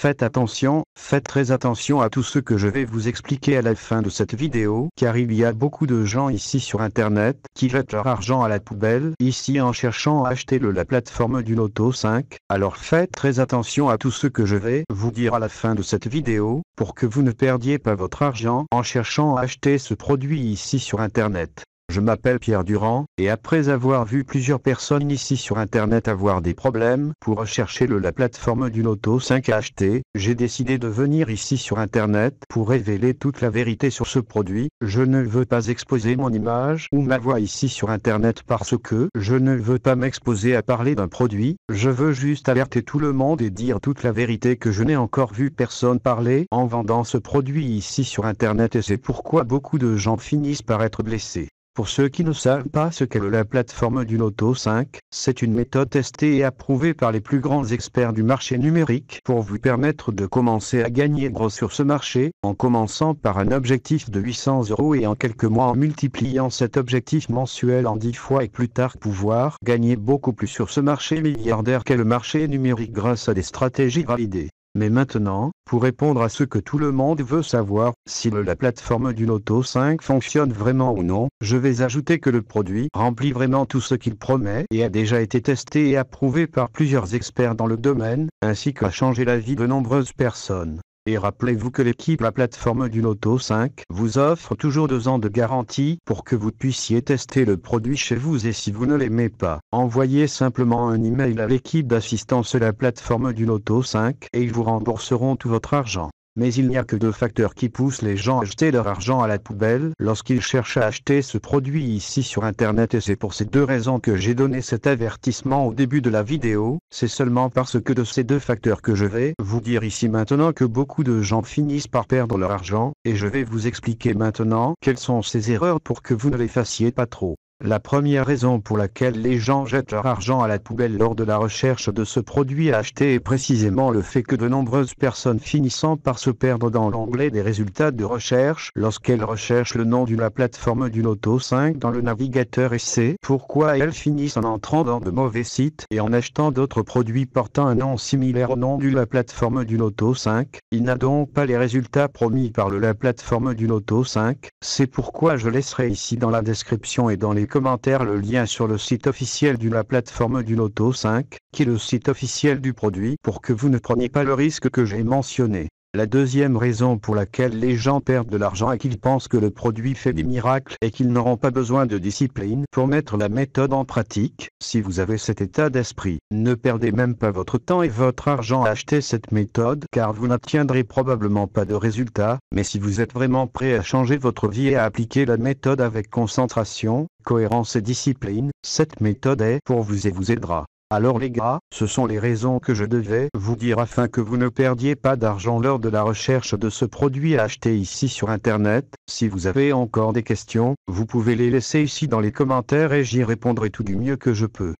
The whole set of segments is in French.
Faites attention, faites très attention à tout ce que je vais vous expliquer à la fin de cette vidéo car il y a beaucoup de gens ici sur internet qui jettent leur argent à la poubelle ici en cherchant à acheter le la plateforme du lotto 5, alors faites très attention à tout ce que je vais vous dire à la fin de cette vidéo pour que vous ne perdiez pas votre argent en cherchant à acheter ce produit ici sur internet. Je m'appelle Pierre Durand, et après avoir vu plusieurs personnes ici sur internet avoir des problèmes pour rechercher le, la plateforme du auto 5 à acheter, j'ai décidé de venir ici sur internet pour révéler toute la vérité sur ce produit. Je ne veux pas exposer mon image ou ma voix ici sur internet parce que je ne veux pas m'exposer à parler d'un produit, je veux juste alerter tout le monde et dire toute la vérité que je n'ai encore vu personne parler en vendant ce produit ici sur internet et c'est pourquoi beaucoup de gens finissent par être blessés. Pour ceux qui ne savent pas ce qu'est la plateforme du Loto 5, c'est une méthode testée et approuvée par les plus grands experts du marché numérique pour vous permettre de commencer à gagner gros sur ce marché, en commençant par un objectif de 800 euros et en quelques mois en multipliant cet objectif mensuel en 10 fois et plus tard pouvoir gagner beaucoup plus sur ce marché milliardaire qu'est le marché numérique grâce à des stratégies validées. Mais maintenant, pour répondre à ce que tout le monde veut savoir, si la plateforme du Auto 5 fonctionne vraiment ou non, je vais ajouter que le produit remplit vraiment tout ce qu'il promet et a déjà été testé et approuvé par plusieurs experts dans le domaine, ainsi qu'à changer la vie de nombreuses personnes. Et rappelez-vous que l'équipe La Plateforme du Loto 5 vous offre toujours deux ans de garantie pour que vous puissiez tester le produit chez vous et si vous ne l'aimez pas, envoyez simplement un email à l'équipe d'assistance La Plateforme du Loto 5 et ils vous rembourseront tout votre argent mais il n'y a que deux facteurs qui poussent les gens à jeter leur argent à la poubelle lorsqu'ils cherchent à acheter ce produit ici sur internet et c'est pour ces deux raisons que j'ai donné cet avertissement au début de la vidéo, c'est seulement parce que de ces deux facteurs que je vais vous dire ici maintenant que beaucoup de gens finissent par perdre leur argent, et je vais vous expliquer maintenant quelles sont ces erreurs pour que vous ne les fassiez pas trop. La première raison pour laquelle les gens jettent leur argent à la poubelle lors de la recherche de ce produit à acheter est précisément le fait que de nombreuses personnes finissant par se perdre dans l'onglet des résultats de recherche lorsqu'elles recherchent le nom de la plateforme du auto 5 dans le navigateur et c'est pourquoi elles finissent en entrant dans de mauvais sites et en achetant d'autres produits portant un nom similaire au nom de la plateforme du auto 5. Il n'a donc pas les résultats promis par le, la plateforme d'une auto 5. C'est pourquoi je laisserai ici dans la description et dans les commentaire le lien sur le site officiel de la plateforme du Loto 5, qui est le site officiel du produit pour que vous ne preniez pas le risque que j'ai mentionné. La deuxième raison pour laquelle les gens perdent de l'argent est qu'ils pensent que le produit fait des miracles et qu'ils n'auront pas besoin de discipline pour mettre la méthode en pratique. Si vous avez cet état d'esprit, ne perdez même pas votre temps et votre argent à acheter cette méthode car vous n'obtiendrez probablement pas de résultats, mais si vous êtes vraiment prêt à changer votre vie et à appliquer la méthode avec concentration, cohérence et discipline, cette méthode est pour vous et vous aidera. Alors les gars, ce sont les raisons que je devais vous dire afin que vous ne perdiez pas d'argent lors de la recherche de ce produit à acheter ici sur internet. Si vous avez encore des questions, vous pouvez les laisser ici dans les commentaires et j'y répondrai tout du mieux que je peux.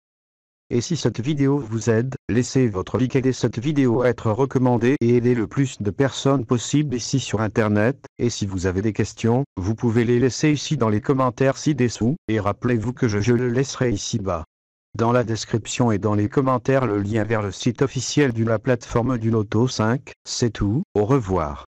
Et si cette vidéo vous aide, laissez votre like et cette vidéo être recommandée et aidez le plus de personnes possible ici sur internet, et si vous avez des questions, vous pouvez les laisser ici dans les commentaires ci-dessous, et rappelez-vous que je le laisserai ici bas. Dans la description et dans les commentaires le lien vers le site officiel de la plateforme du Loto 5. C'est tout, au revoir.